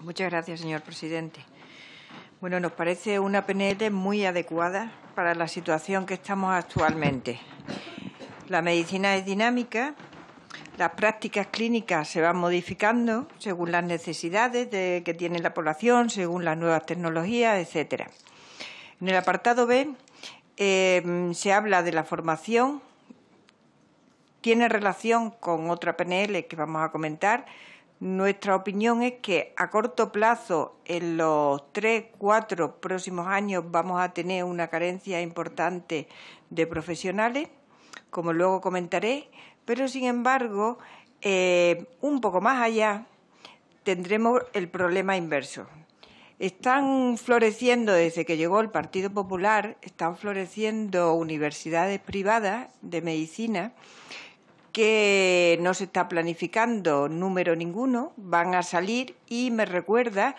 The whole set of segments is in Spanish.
Muchas gracias, señor presidente. Bueno, nos parece una PNL muy adecuada para la situación que estamos actualmente. La medicina es dinámica, las prácticas clínicas se van modificando según las necesidades que tiene la población, según las nuevas tecnologías, etcétera. En el apartado B eh, se habla de la formación, tiene relación con otra PNL que vamos a comentar, nuestra opinión es que a corto plazo, en los tres, cuatro próximos años, vamos a tener una carencia importante de profesionales, como luego comentaré, pero sin embargo, eh, un poco más allá, tendremos el problema inverso. Están floreciendo, desde que llegó el Partido Popular, están floreciendo universidades privadas de medicina que no se está planificando número ninguno, van a salir y me recuerda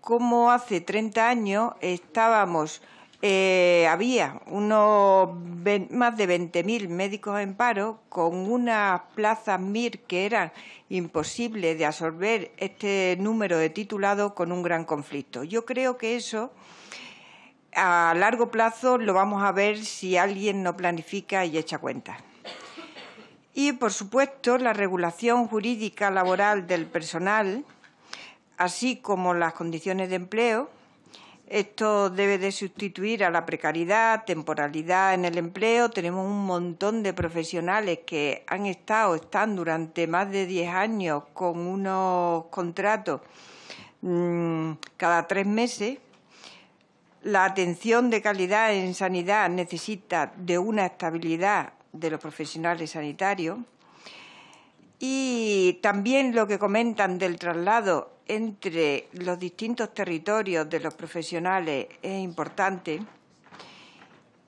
cómo hace 30 años estábamos, eh, había más de 20.000 médicos en paro con unas plazas MIR que eran imposibles de absorber este número de titulados con un gran conflicto. Yo creo que eso a largo plazo lo vamos a ver si alguien no planifica y echa cuenta y, por supuesto, la regulación jurídica laboral del personal, así como las condiciones de empleo. Esto debe de sustituir a la precariedad, temporalidad en el empleo. Tenemos un montón de profesionales que han estado, están durante más de diez años con unos contratos mm, cada tres meses. La atención de calidad en sanidad necesita de una estabilidad de los profesionales sanitarios y también lo que comentan del traslado entre los distintos territorios de los profesionales es importante.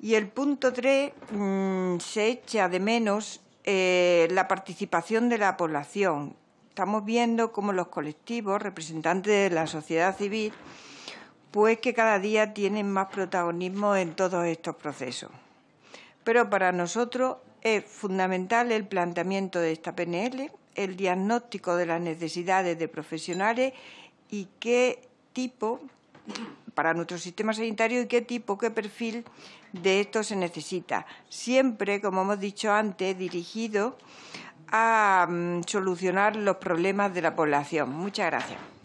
Y el punto 3 mm, se echa de menos eh, la participación de la población. Estamos viendo cómo los colectivos, representantes de la sociedad civil, pues que cada día tienen más protagonismo en todos estos procesos. Pero para nosotros es fundamental el planteamiento de esta PNL, el diagnóstico de las necesidades de profesionales y qué tipo para nuestro sistema sanitario y qué tipo, qué perfil de esto se necesita. Siempre, como hemos dicho antes, dirigido a mm, solucionar los problemas de la población. Muchas gracias.